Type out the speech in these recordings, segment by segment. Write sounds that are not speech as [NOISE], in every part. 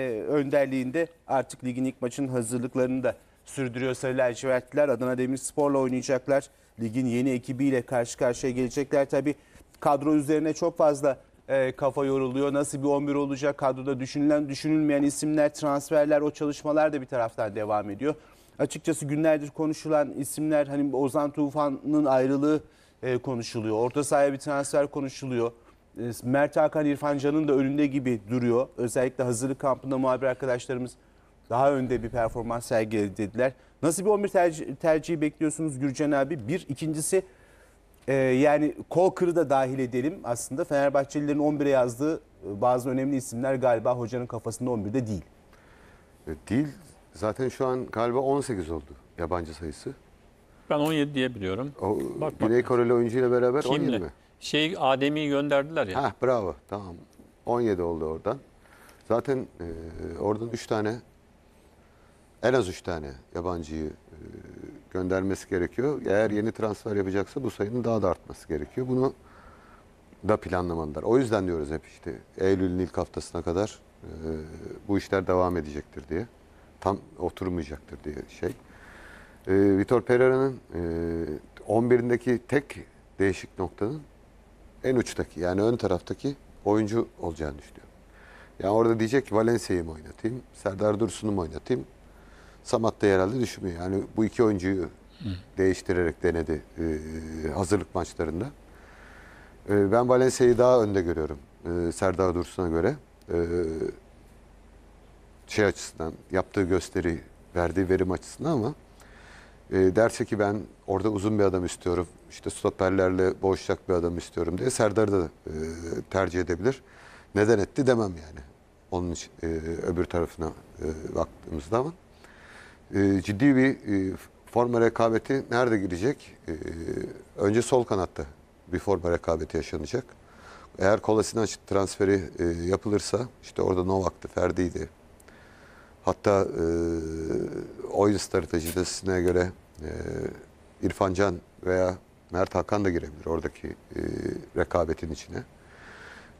E, önderliğinde artık ligin ilk maçının hazırlıklarını da sürdürüyor Sarı Lacivertliler. Adana Demirspor'la oynayacaklar. Ligin yeni ekibiyle karşı karşıya gelecekler. Tabi kadro üzerine çok fazla e, kafa yoruluyor. Nasıl bir 11 olacak kadroda düşünülen düşünülmeyen isimler, transferler, o çalışmalar da bir taraftan devam ediyor. Açıkçası günlerdir konuşulan isimler hani Ozan Tufan'ın ayrılığı e, konuşuluyor. Orta sahaya bir transfer konuşuluyor. E, Mert Hakan İrfan Can'ın da önünde gibi duruyor. Özellikle hazırlık kampında muhabir arkadaşlarımız daha önde bir performans sergilediler. Nasıl bir 11 tercih, tercihi bekliyorsunuz Gürcan abi? Bir, ikincisi e, yani Kolkır'ı da dahil edelim aslında. Fenerbahçelilerin 11'e yazdığı e, bazı önemli isimler galiba hocanın kafasında 11'de değil. E, değil. Zaten şu an galiba 18 oldu yabancı sayısı. Ben 17 diyebiliyorum. biliyorum. Güney Koreli oyuncuyla beraber Kimle? 17 mi? Şey Adem'i gönderdiler ya. Heh, bravo tamam. 17 oldu oradan. Zaten e, oradan 3 tane en az 3 tane yabancıyı e, göndermesi gerekiyor. Eğer yeni transfer yapacaksa bu sayının daha da artması gerekiyor. Bunu da planlamadılar. O yüzden diyoruz hep işte Eylül'ün ilk haftasına kadar e, bu işler devam edecektir diye. Tam oturmayacaktır diye şey. E, Vitor Pereira'nın e, 11'indeki tek değişik noktanın en uçtaki yani ön taraftaki oyuncu olacağını düşünüyorum. Yani orada diyecek ki Valencia'yı mı oynatayım, Serdar Dursun'u mu oynatayım? Samat da herhalde düşünmüyor. Yani bu iki oyuncuyu Hı. değiştirerek denedi e, hazırlık maçlarında. E, ben Valencia'yı daha önde görüyorum e, Serdar Dursun'a göre. E, şey açısından, yaptığı gösteri, verdiği verim açısından ama e, derse ki ben orada uzun bir adam istiyorum. İşte stoperlerle boğuşacak bir adam istiyorum diye Serdar'ı da e, tercih edebilir. Neden etti demem yani. Onun için e, öbür tarafına e, baktığımızda ama e, ciddi bir e, forma rekabeti nerede girecek? E, önce sol kanatta bir forma rekabeti yaşanacak. Eğer Kolasinac transferi e, yapılırsa işte orada Novak'tı, Ferdi'ydi. Hatta e, oyun stratejisine göre e, İrfan Can veya Mert Hakan da girebilir oradaki e, rekabetin içine.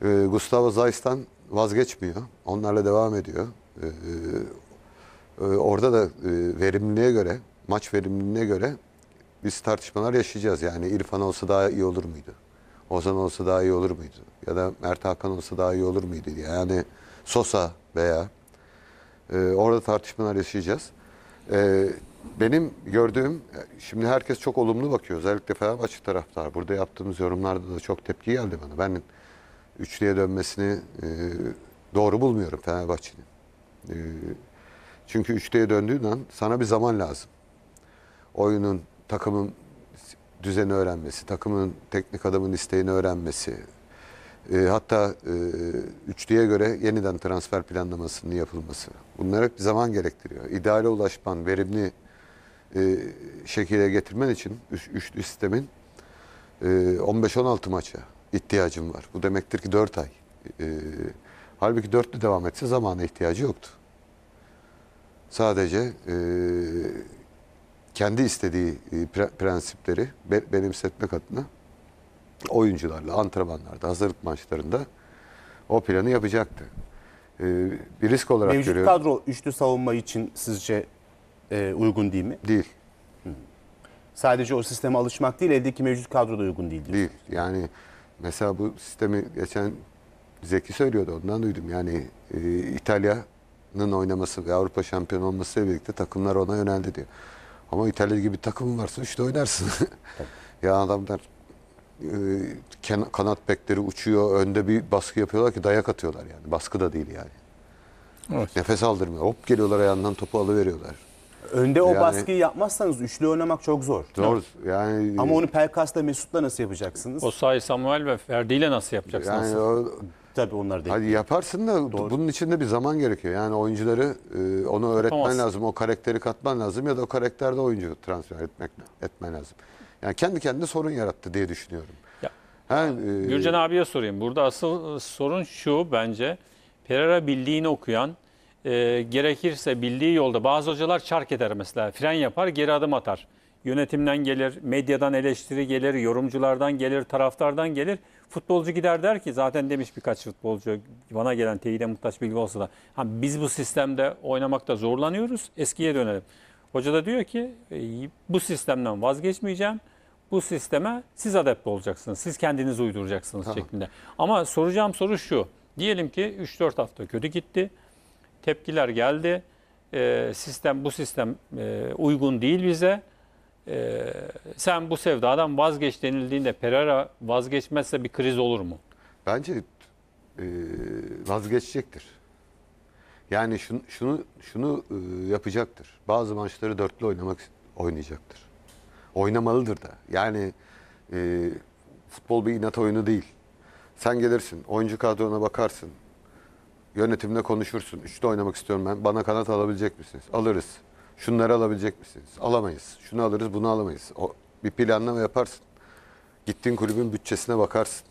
Ee, Gustavo Zays'tan vazgeçmiyor. Onlarla devam ediyor. Ee, e, orada da e, verimliliğe göre, maç verimliliğine göre biz tartışmalar yaşayacağız. Yani İrfan olsa daha iyi olur muydu? Ozan olsa daha iyi olur muydu? Ya da Mert Hakan olsa daha iyi olur muydu diye. Yani Sosa veya e, orada tartışmalar yaşayacağız. E, benim gördüğüm, e, şimdi herkes çok olumlu bakıyor. Özellikle Fenerbahçe taraftar. Burada yaptığımız yorumlarda da çok tepki geldi bana. Ben üçlüye dönmesini e, doğru bulmuyorum Fenerbahçe'nin. E, çünkü üçlüye döndüğün an sana bir zaman lazım. Oyunun, takımın düzeni öğrenmesi, takımın teknik adamın isteğini öğrenmesi, e, hatta e, üçlüye göre yeniden transfer planlamasının yapılması. Bunlar hep zaman gerektiriyor. İdeale ulaşman, verimli e, şekile getirmen için üç, üçlü sistemin e, 15-16 maça ihtiyacım var. Bu demektir ki 4 ay. E, halbuki dörtlü devam etse zamana ihtiyacı yoktu. Sadece e, kendi istediği e, pre prensipleri be benimsetmek adına oyuncularla, antrenmanlarda, hazırlık maçlarında o planı yapacaktı. E, bir risk olarak Mevcut görüyorum. Mevcut kadro üçlü savunma için sizce e, uygun değil mi? Değil. Sadece o sisteme alışmak değil, eldeki mevcut kadro da uygun değil. Değil. Yani mesela bu sistemi geçen Zeki söylüyordu, ondan duydum. Yani e, İtalya'nın oynaması ve Avrupa şampiyonu olmasıyla birlikte takımlar ona yöneldi diyor. Ama İtalya gibi bir takım varsa işte oynarsın. [LAUGHS] ya adamlar e, kanat bekleri uçuyor, önde bir baskı yapıyorlar ki dayak atıyorlar yani. Baskı da değil yani. Evet. Nefes aldırmıyor. Hop geliyorlar ayağından topu alıveriyorlar. Önde o Yani- baskıyı yapmazsanız üçlü oynamak çok zor. Doğru. Yani Ama onu Pelkas'la Mesut'la nasıl yapacaksınız? O sahi Samuel ve Ferdi ile nasıl yapacaksınız? yani o, Tabii onlar da. hadi yaparsın da bunun için de bir zaman gerekiyor. Yani oyuncuları e, onu öğretmen Yapamazsın. lazım, o karakteri katman lazım ya da o karakterde oyuncu transfer etmek etmen lazım. Yani kendi kendine sorun yarattı diye düşünüyorum. Ya. Ha, e, Gürcan abiye sorayım. Burada asıl sorun şu bence. Pereira bildiğini okuyan e, gerekirse bildiği yolda bazı hocalar çark eder mesela. Fren yapar, geri adım atar. Yönetimden gelir, medyadan eleştiri gelir, yorumculardan gelir, taraftardan gelir. Futbolcu gider der ki zaten demiş birkaç futbolcu bana gelen teyide muhtaç bilgi olsa da ha, biz bu sistemde oynamakta zorlanıyoruz eskiye dönelim. Hoca da diyor ki e, bu sistemden vazgeçmeyeceğim bu sisteme siz adapte olacaksınız. Siz kendinizi uyduracaksınız tamam. şeklinde. Ama soracağım soru şu. Diyelim ki 3-4 hafta kötü gitti tepkiler geldi. E, sistem bu sistem e, uygun değil bize. E, sen bu sevdadan vazgeç denildiğinde Pereira vazgeçmezse bir kriz olur mu? Bence e, vazgeçecektir. Yani şunu şunu şunu e, yapacaktır. Bazı maçları dörtlü oynamak oynayacaktır. Oynamalıdır da. Yani e, futbol bir inat oyunu değil. Sen gelirsin, oyuncu kadrona bakarsın, yönetimle konuşursun. Üçlü oynamak istiyorum ben. Bana kanat alabilecek misiniz? Alırız. Şunları alabilecek misiniz? Alamayız. Şunu alırız, bunu alamayız. O bir planlama yaparsın. Gittiğin kulübün bütçesine bakarsın.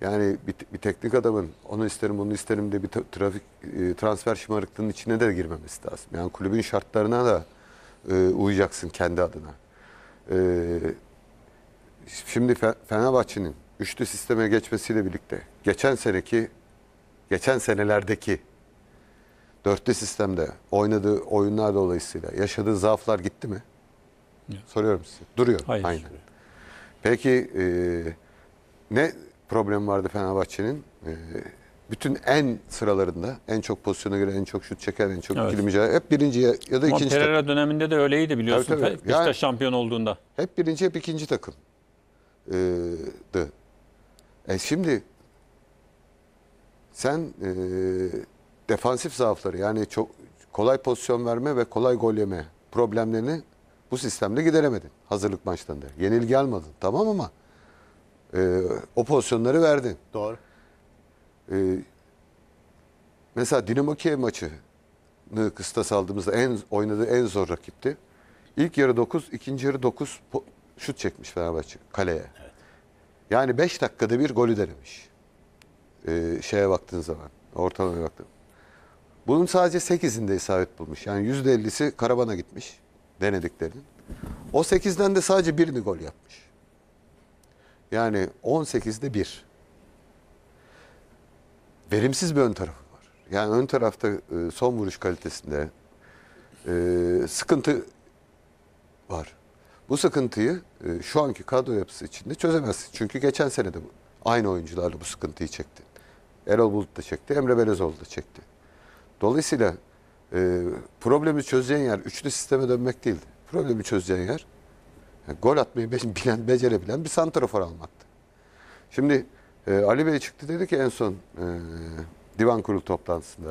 Yani bir, bir teknik adamın onu isterim, bunu isterim de bir trafik e, transfer şımarıklığının içine de girmemesi lazım. Yani kulübün şartlarına da e, uyacaksın kendi adına. E, şimdi Fenerbahçe'nin üçlü sisteme geçmesiyle birlikte geçen seneki geçen senelerdeki dörtlü sistemde oynadığı oyunlar dolayısıyla yaşadığı zaaflar gitti mi? Yok. Soruyorum size. Duruyor. Hayır. Aynen. Peki e, ne problem vardı Fenerbahçe'nin? E, bütün en sıralarında en çok pozisyona göre en çok şut çeker, en çok evet. ikili mücadele hep birinci ya, ya da Ama ikinci Pereira takım. döneminde de öyleydi biliyorsun. Tabii, tabii. Beşiktaş şampiyon olduğunda. Hep birinci hep ikinci takım. E, E şimdi sen e, defansif zaafları yani çok kolay pozisyon verme ve kolay gol yeme problemlerini bu sistemde gideremedin hazırlık maçlarında. Yenilgi almadın tamam ama e, o pozisyonları verdin. Doğru. E, mesela Dinamo Kiev maçını kıstas aldığımızda en oynadığı en zor rakipti. İlk yarı 9, ikinci yarı 9 şut çekmiş Fenerbahçe kaleye. Evet. Yani 5 dakikada bir golü denemiş e, şeye baktığın zaman, ortalamaya baktığın bunun sadece 8'inde isabet bulmuş. Yani %50'si karabana gitmiş denediklerinin. O 8'den de sadece birini gol yapmış. Yani 18'de 1. Verimsiz bir ön tarafı var. Yani ön tarafta e, son vuruş kalitesinde e, sıkıntı var. Bu sıkıntıyı e, şu anki kadro yapısı içinde çözemezsin. Çünkü geçen sene de aynı oyuncularla bu sıkıntıyı çekti. Erol Bulut da çekti, Emre Belezoğlu da çekti. Dolayısıyla e, problemi çözeceğin yer üçlü sisteme dönmek değildi. Problemi çözeceğin yer yani e, gol atmayı [LAUGHS] bilen, becerebilen bir santrafor almaktı. Şimdi e, Ali Bey çıktı dedi ki en son e, divan kurulu toplantısında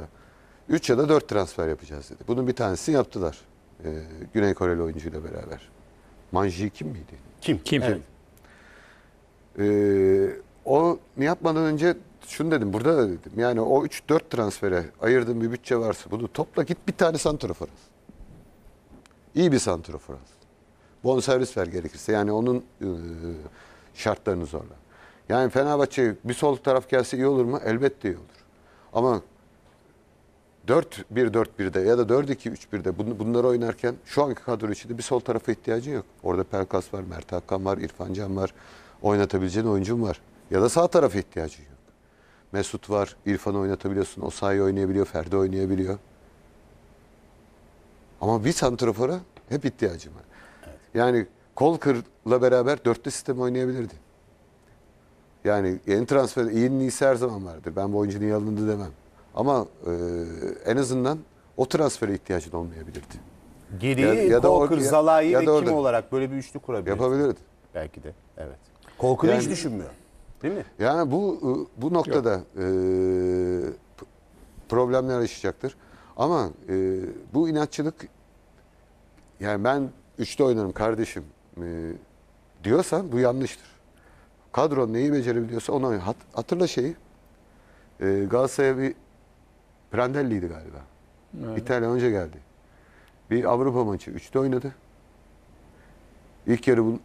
3 ya da 4 transfer yapacağız dedi. Bunun bir tanesini yaptılar. E, Güney Koreli oyuncuyla beraber. Manji kim miydi? Kim? Kim? Evet. E, o yapmadan önce şunu dedim burada da dedim. Yani o 3-4 transfere ayırdığın bir bütçe varsa bunu topla git bir tane santrafor al. İyi bir santrafor al. Bon servis ver gerekirse. Yani onun e, şartlarını zorla. Yani Fenerbahçe bir sol taraf gelse iyi olur mu? Elbette iyi olur. Ama 4-1-4-1'de ya da 4-2-3-1'de bun, oynarken şu anki kadro içinde bir sol tarafa ihtiyacı yok. Orada Pelkas var, Mert Hakan var, İrfan Can var. Oynatabileceğin oyuncum var. Ya da sağ tarafa ihtiyacı yok. Mesut var. İrfan oynatabiliyorsun. Osayi oynayabiliyor. Ferdi oynayabiliyor. Ama bir santrafora hep ihtiyacım var. Evet. Yani Kolkır'la beraber dörtlü sistem oynayabilirdin. Yani yeni transfer, iyi iyisi her zaman vardır. Ben bu oyuncunun niye demem. Ama e, en azından o transfere ihtiyacın olmayabilirdi. Geriye ya, ya Kolkır, Zalai ya, ve kim orada. olarak böyle bir üçlü kurabilirdi. Yapabilirdi. Belki de, evet. Kolkır yani, hiç düşünmüyor. Değil mi? Yani bu e, bu noktada e, problemler yaşayacaktır. Ama e, bu inatçılık yani ben üçte oynarım kardeşim e, diyorsan bu yanlıştır. Kadro neyi becerebiliyorsa ona hat, hatırla şeyi. E, Galatasaray'a bir Prandelli'ydi galiba. Evet. İtalya önce geldi. Bir Avrupa maçı. Üçte oynadı. İlk yarı bu,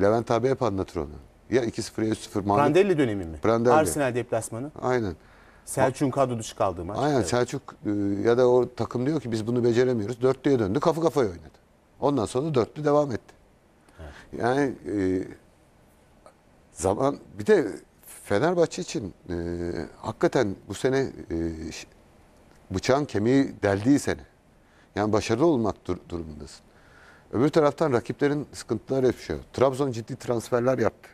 Levent abi hep anlatır onu. Ya 2-0 ya 3-0 mağlup. Prandelli dönemi mi? Prandelli. Arsenal deplasmanı. Aynen. Selçuk'un kadro dışı kaldığı maç. Aynen evet. Selçuk e, ya da o takım diyor ki biz bunu beceremiyoruz. Dörtlüye döndü kafa kafaya oynadı. Ondan sonra dörtlü devam etti. Evet. Yani e, zaman bir de Fenerbahçe için e, hakikaten bu sene e, bıçağın kemiği deldiği sene. Yani başarılı olmak dur durumundasın. Öbür taraftan rakiplerin sıkıntılar yaşıyor. Trabzon ciddi transferler yaptı.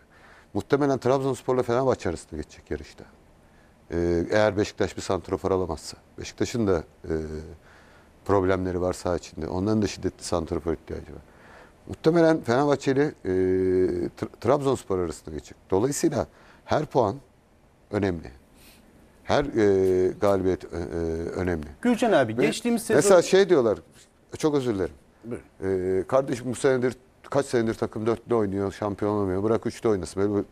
Muhtemelen Trabzonspor'la Fenerbahçe arasında geçecek yarışta. Ee, eğer Beşiktaş bir santrofor alamazsa. Beşiktaş'ın da e, problemleri var saha içinde. Onların da şiddetli santrofor ihtiyacı var. Muhtemelen Fenerbahçe ile e, Trabzonspor arasında geçecek. Dolayısıyla her puan önemli. Her e, galibiyet e, e, önemli. Gülcan abi Ve geçtiğimiz sezon... Mesela şey diyorlar, çok özür dilerim. Buyurun. E, kardeşim bu senedir kaç senedir takım dörtlü oynuyor, şampiyon olmuyor. Bırak üçlü oynasın. Böyle bir...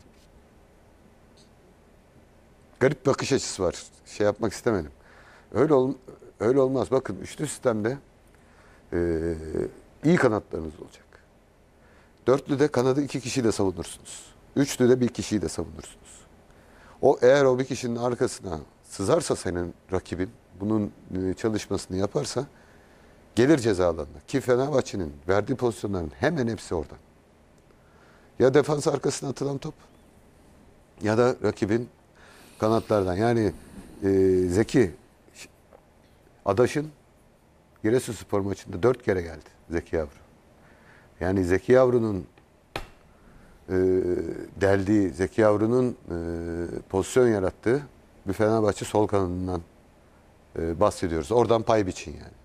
garip bakış açısı var. Şey yapmak istemedim. Öyle ol, öyle olmaz. Bakın üçlü sistemde e, iyi kanatlarınız olacak. Dörtlü de kanadı iki kişiyi de savunursunuz. Üçlü de bir kişiyi de savunursunuz. O eğer o bir kişinin arkasına sızarsa senin rakibin bunun e, çalışmasını yaparsa gelir ceza cezalarına ki Fenerbahçe'nin verdiği pozisyonların hemen hepsi oradan. Ya defans arkasına atılan top ya da rakibin kanatlardan. Yani e, Zeki Adaş'ın Giresun Spor maçında dört kere geldi Zeki Yavru. Yani Zeki Yavru'nun e, deldiği, Zeki Yavru'nun e, pozisyon yarattığı bir Fenerbahçe sol kanadından e, bahsediyoruz. Oradan pay biçin yani.